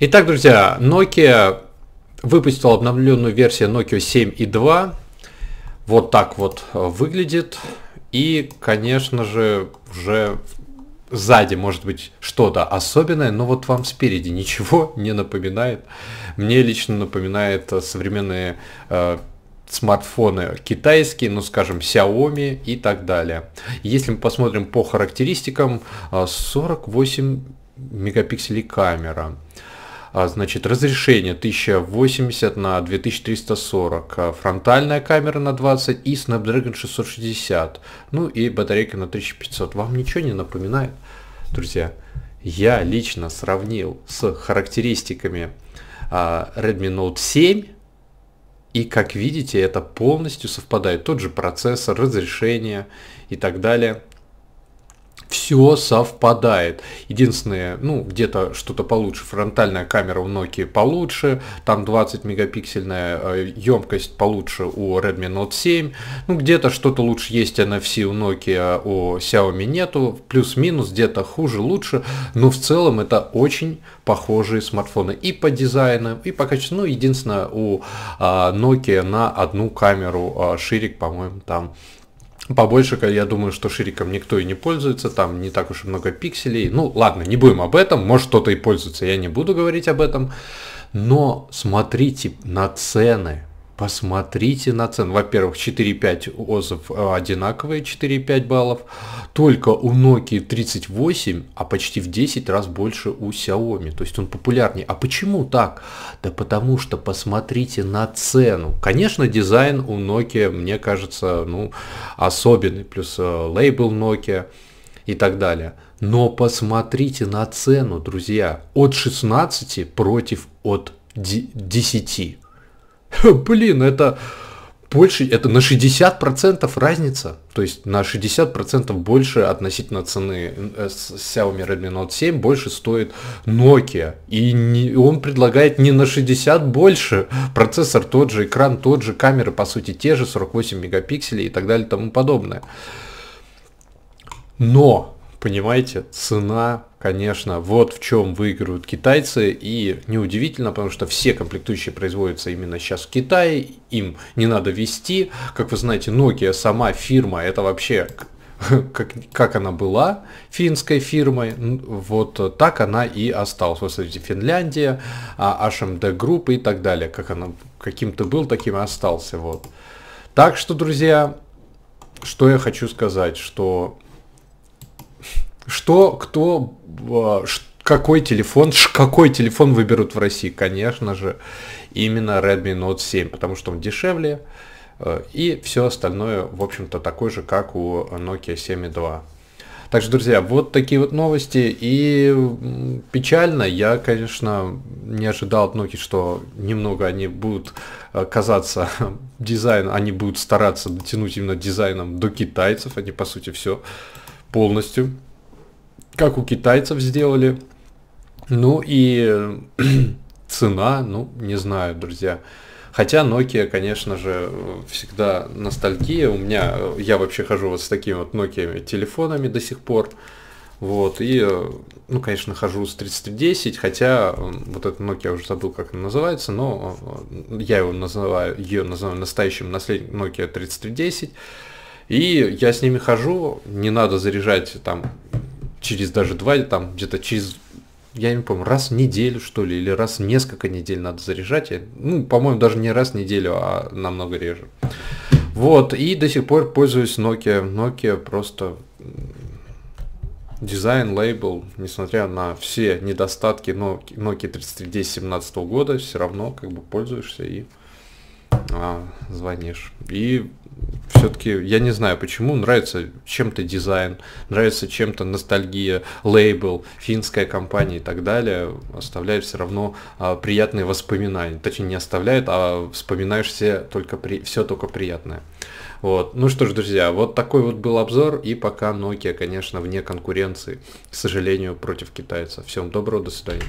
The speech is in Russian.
Итак, друзья, Nokia выпустила обновленную версию Nokia 7.2. Вот так вот э, выглядит. И, конечно же, уже сзади может быть что-то особенное, но вот вам спереди ничего не напоминает. Мне лично напоминает э, современные э, смартфоны китайские, ну скажем, Xiaomi и так далее. Если мы посмотрим по характеристикам, 48 э, мегапикселей камера. А, значит, разрешение 1080 на 2340, а, фронтальная камера на 20 и Snapdragon 660, ну и батарейка на 1500. Вам ничего не напоминает, друзья? Я лично сравнил с характеристиками а, Redmi Note 7 и как видите, это полностью совпадает. Тот же процессор, разрешение и так далее – все совпадает. Единственное, ну, где-то что-то получше. Фронтальная камера у Nokia получше, там 20 мегапиксельная емкость э, получше у Redmi Note 7. Ну, где-то что-то лучше есть NFC у Nokia, а у Xiaomi нету. Плюс-минус, где-то хуже, лучше. Но в целом это очень похожие смартфоны и по дизайну, и по качеству. Ну, единственное, у а, Nokia на одну камеру а, ширик, по-моему, там Побольше, я думаю, что шириком никто и не пользуется, там не так уж и много пикселей. Ну, ладно, не будем об этом, может кто-то и пользуется, я не буду говорить об этом. Но смотрите на цены, Посмотрите на цену. Во-первых, 4,5 ОЗов э, одинаковые, 4,5 баллов. Только у Nokia 38, а почти в 10 раз больше у Xiaomi. То есть он популярнее. А почему так? Да потому что посмотрите на цену. Конечно, дизайн у Nokia, мне кажется, ну, особенный. Плюс э, лейбл Nokia и так далее. Но посмотрите на цену, друзья. От 16 против от 10. Блин, это больше, это на 60% разница. То есть на 60% больше относительно цены э, Xiaomi Redmi Note 7 больше стоит Nokia. И не, он предлагает не на 60 больше. Процессор тот же, экран тот же, камеры по сути те же, 48 мегапикселей и так далее и тому подобное. Но, понимаете, цена конечно, вот в чем выигрывают китайцы. И неудивительно, потому что все комплектующие производятся именно сейчас в Китае, им не надо вести. Как вы знаете, Nokia сама фирма, это вообще как, как она была финской фирмой, вот так она и осталась. Вот смотрите, Финляндия, а, HMD Group и так далее, как она каким-то был, таким и остался. Вот. Так что, друзья, что я хочу сказать, что что, кто, а, какой телефон, какой телефон выберут в России? Конечно же, именно Redmi Note 7, потому что он дешевле, э, и все остальное, в общем-то, такое же, как у Nokia 7.2. Так что, друзья, вот такие вот новости. И печально, я, конечно, не ожидал от Nokia, что немного они будут э, казаться дизайном они будут стараться дотянуть именно дизайном до китайцев, они, по сути, все полностью как у китайцев сделали. Ну и цена, ну не знаю, друзья. Хотя Nokia, конечно же, всегда ностальгия. У меня, я вообще хожу вот с такими вот Nokia телефонами до сих пор. Вот, и, ну, конечно, хожу с 3010, хотя вот этот Nokia уже забыл, как она называется, но э, я его называю, ее называю настоящим наследником Nokia 3310. И я с ними хожу, не надо заряжать там через даже два, там где-то через, я не помню, раз в неделю, что ли, или раз в несколько недель надо заряжать. Я, ну, по-моему, даже не раз в неделю, а намного реже. Вот, и до сих пор пользуюсь Nokia. Nokia просто дизайн, лейбл, несмотря на все недостатки Nokia 3310 17 года, все равно как бы пользуешься и а, звонишь. И все-таки, я не знаю почему, нравится чем-то дизайн, нравится чем-то ностальгия, лейбл, финская компания и так далее, оставляет все равно а, приятные воспоминания. Точнее, не оставляет, а вспоминаешь все только, при, все только приятное. Вот. Ну что ж, друзья, вот такой вот был обзор, и пока Nokia, конечно, вне конкуренции, к сожалению, против китайцев. Всем доброго, до свидания.